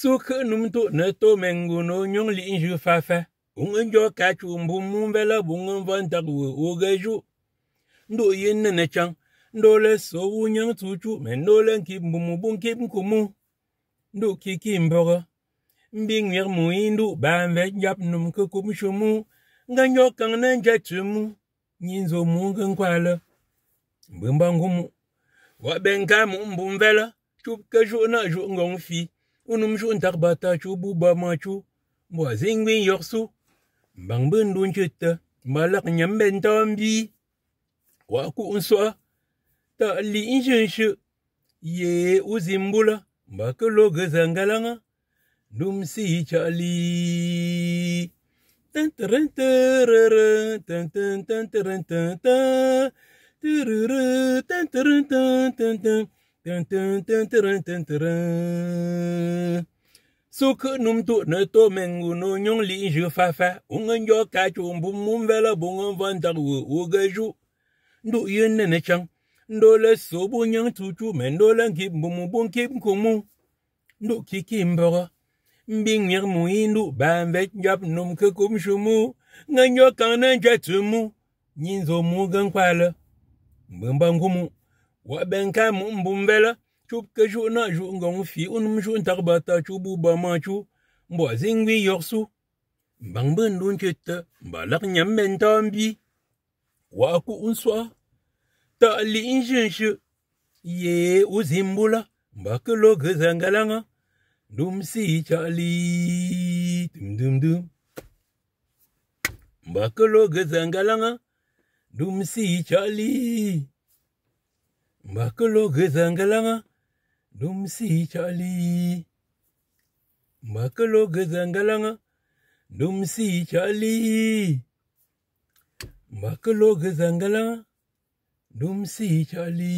so khơ num to na to mengu no nyong li in ju fa fa un en jo ka chu mbu mu bela bu ngum van ta gu o ga ju ndo yin na na chang ndo le so wu nyang chu chu men ndo le ki mbu mu bu ki ku mu ndo ki ki mbo ga mbi ngwer mu indu ba mbe jap num ko ku mu shu mu nga nyo kang na ja chu mu nyin zo mu ngan kwa le mbu mba ngu mu wa ben ka mu mbu mbela chup ka ju na ju ngong fi Unum chou un tak bata chou bu ba ma chou. Mwa zengwen yok sou. Mbang bè ndon chè ta. Malak nyamben tam bi. Kwa akou un so a. Ta li in chen chè. Ye u zin bul a. Mba ke lo ge zangalanga. Num si chak li. Tan tan tan tan tan tan tan. Tan tan tan tan tan tan tan. su khứ num tụ nơ tô mèn ngủ nô nhong lý dư pha pha ung ngân gió cá chuồng bùm mùm vè la bùm ngân văn tạc wù u gơ ru nụ yên nè nè chăng ndô lê số bù nhang tu chu mè ndô lê kịp bùm mù bùm kịp khủng mù nụ kì kì mbò gà mbi nguyệt mù y nụ bàn vết nhập num khứ cúm shu mù ngân gió càng nè chá tu mù nhìn dô mù gân qua lơ bùm bằng khủng mù wa ben ka mu mbum vela chup ke ju na ju ngong fi un mu jun tak ba ta chu bu ba ma chu mbo zing wi yok su bang ben dun che ta ba lak nyam ben ta mbi wa ku un swa ta li in jin shi ye u zimbula ba ke lo ge zangalanga dum si cha li dum dum dum ba ke lo ge zangalanga dum si cha li Makolo gezangalanga, lumsi chali. Makolo gezangalanga, lumsi chali. Makolo gezangalanga, lumsi chali.